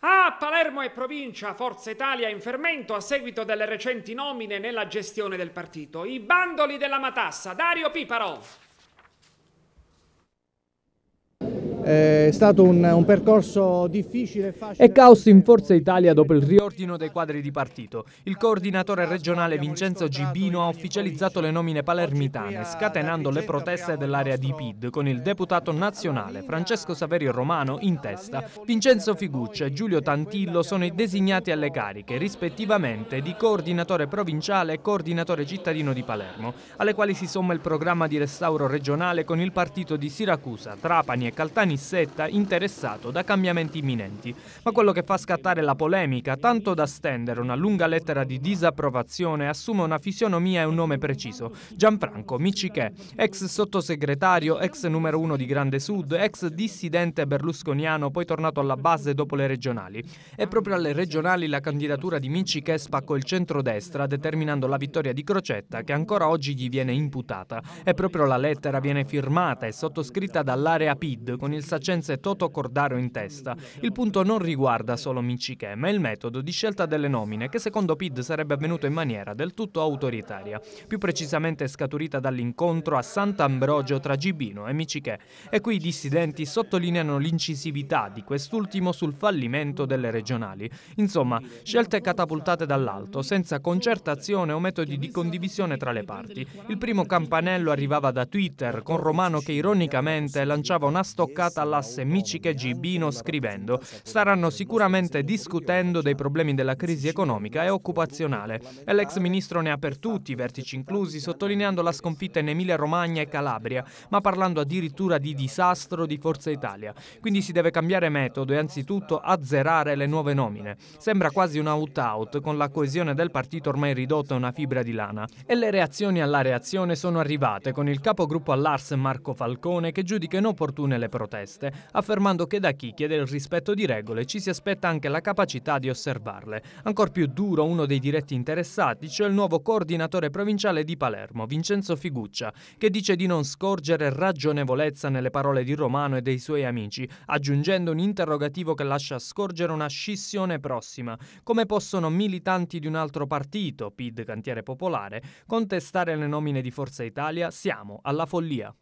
Ah, Palermo e provincia, Forza Italia in fermento a seguito delle recenti nomine nella gestione del partito. I bandoli della matassa, Dario Piparov. È stato un, un percorso difficile e facile. È caos in Forza Italia dopo il riordino dei quadri di partito. Il coordinatore regionale Vincenzo Gibino ha ufficializzato le nomine palermitane, scatenando le proteste dell'area di PID con il deputato nazionale Francesco Saverio Romano in testa. Vincenzo Figuccia e Giulio Tantillo sono i designati alle cariche, rispettivamente di coordinatore provinciale e coordinatore cittadino di Palermo, alle quali si somma il programma di restauro regionale con il partito di Siracusa, Trapani e Caltanissetti pianeta interessato da cambiamenti imminenti, ma quello che fa scattare la polemica, tanto da stendere una lunga lettera di disapprovazione, assume una fisionomia e un nome preciso, Gianfranco Micichè, ex sottosegretario, ex numero uno di Grande Sud, ex dissidente berlusconiano, poi tornato alla base dopo le regionali. E proprio alle regionali la candidatura di Micichè spaccò il centrodestra, determinando la vittoria di Crocetta, che ancora oggi gli viene imputata. E proprio la lettera viene firmata e sottoscritta dall'area PID, con il saccenso Marquez Toto Cordaro in testa. Il punto non riguarda solo Michiche, ma il metodo di scelta delle nomine, che secondo Pid sarebbe avvenuto in maniera del tutto autoritaria, più precisamente scaturita dall'incontro a Sant'Ambrogio tra Gibino e Michiche. E qui i dissidenti sottolineano l'incisività di quest'ultimo sul fallimento delle regionali. Insomma, scelte catapultate dall'alto, senza concertazione o metodi di condivisione tra le parti. Il primo campanello arrivava da Twitter, con Romano che ironicamente lanciava una stoccata alla Caldas e Michika Gibino scrivendo, staranno sicuramente discutendo dei problemi della crisi economica e occupazionale. E l'ex ministro ne ha per tutti, vertici inclusi, sottolineando la sconfitta in Emilia-Romagna e Calabria, ma parlando addirittura di disastro di Forza Italia. Quindi si deve cambiare metodo e anzitutto azzerare le nuove nomine. Sembra quasi un out-out, con la coesione del partito ormai ridotta a una fibra di lana. E le reazioni alla reazione sono arrivate, con il capogruppo all'Ars Marco Falcone che giudica inopportune le proteste, affermando che da chi chiede il rispetto di regole ci si aspetta anche la capacità di osservarle. Ancor più duro uno dei diretti interessati, cioè il nuovo coordinatore provinciale di Palermo, Vincenzo Figuccia, che dice di non scorgere ragionevolezza nelle parole di Romano e dei suoi amici, aggiungendo un interrogativo che lascia scorgere una scissione prossima. Come possono militanti di un altro partito, PID Cantiere Popolare, contestare le nomine di Forza Italia? Siamo alla follia.